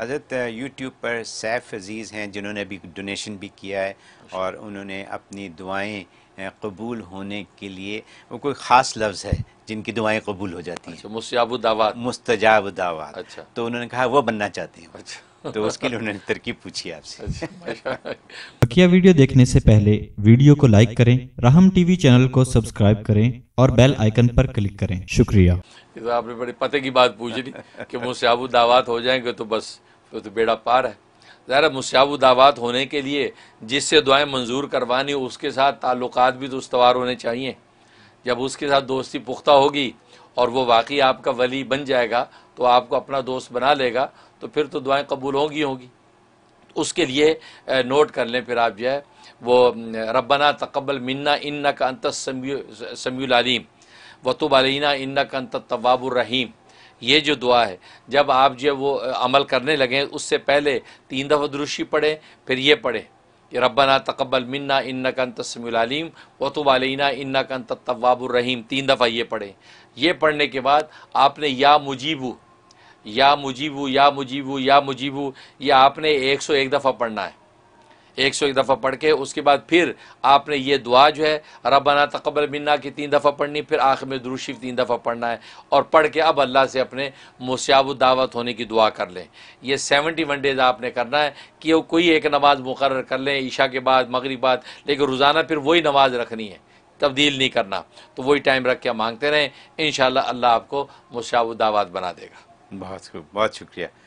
हज़रत यूट्यूब पर सैफ़ अज़ीज़ हैं जिन्होंने अभी डोनेशन भी किया है अच्छा। और उन्होंने अपनी दुआएं कबूल होने के लिए वो कोई ख़ास लफ्ज़ है जिनकी दुआएं कबूल हो जाती हैं मुस्याब मुस्तजाब दावा अच्छा तो उन्होंने कहा वो बनना चाहते हैं अच्छा तो उसके लिए उन्होंने तरकीब पूछी आपसे अच्छा। बकिया वीडियो देखने से पहले वीडियो को लाइक करें राहम टीवी चैनल को सब्सक्राइब करें और बेल आइकन पर क्लिक करें शुक्रिया तो आपने बड़े पते की बात पूछ ली कि मुस्याब दावात हो जाएंगे तो बस तो तो बेड़ा पार है ज़रा मुस्याब दावात होने के लिए जिससे दुआएं मंजूर करवानी उसके साथ ताल्लुक भी दुशवार होने चाहिए जब उसके साथ दोस्ती पुख्ता होगी और वो वाकई आपका वली बन जाएगा तो आपको अपना दोस्त बना लेगा तो फिर तो दुआएं कबूल होंगी होंगी उसके लिए नोट कर लें फिर आप जो है वो रबना तकबल मन्ना इन्ना का अंत समीलालीम वतुबालीना अलना इन्ना का अंत तवाबुररहीम ये जो दुआ है जब आप जो वो अमल करने लगें उससे पहले तीन दफ़ा दुरुशी पढ़ें फिर ये पढ़ें कि रबना तकबल मन्ना इन्ना कन तो वतुबालना इन्ना कन तवाबरहीम तीन दफ़ा ये पढ़ें ये पढ़ने के बाद आपने या मुजीबू या मुजीबू या मुजीबू या मुजीबू ये आपने एक सौ एक दफ़ा पढ़ना है एक सौ एक दफ़ा पढ़ के उसके बाद फिर आपने ये दुआ जो है रबाना तकबल मिन्ना की तीन दफ़ा पढ़नी फिर आखिर में दुरुशीफ तीन दफ़ा पढ़ना है और पढ़ के अब अल्लाह से अपने मुस्याब दावत होने की दुआ कर लें यह सेवेंटी वन डेज़ आपने करना है कि वो कोई एक नमाज़ मुकर कर लें ईशा के बाद मगरब बाद लेकिन रोज़ाना फिर वही नमाज़ रखनी है तब्दील नहीं करना तो वही टाइम रख के मांगते रहें इन अल्लाह आपको मुशाव दावत बना देगा बहुत खूब बहुत शुक्रिया